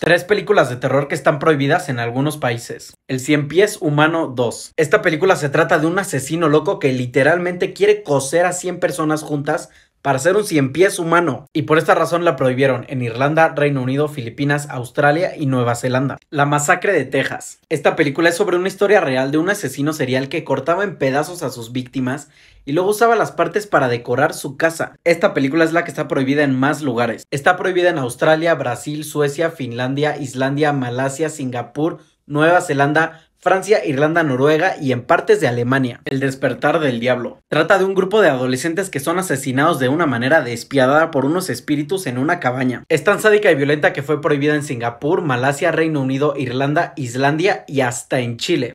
Tres películas de terror que están prohibidas en algunos países. El Cien Pies Humano 2. Esta película se trata de un asesino loco que literalmente quiere coser a 100 personas juntas para ser un cien pies humano y por esta razón la prohibieron en Irlanda, Reino Unido, Filipinas, Australia y Nueva Zelanda. La masacre de Texas. Esta película es sobre una historia real de un asesino serial que cortaba en pedazos a sus víctimas y luego usaba las partes para decorar su casa. Esta película es la que está prohibida en más lugares. Está prohibida en Australia, Brasil, Suecia, Finlandia, Islandia, Malasia, Singapur, Nueva Zelanda, Francia, Irlanda, Noruega y en partes de Alemania. El despertar del diablo. Trata de un grupo de adolescentes que son asesinados de una manera despiadada por unos espíritus en una cabaña. Es tan sádica y violenta que fue prohibida en Singapur, Malasia, Reino Unido, Irlanda, Islandia y hasta en Chile.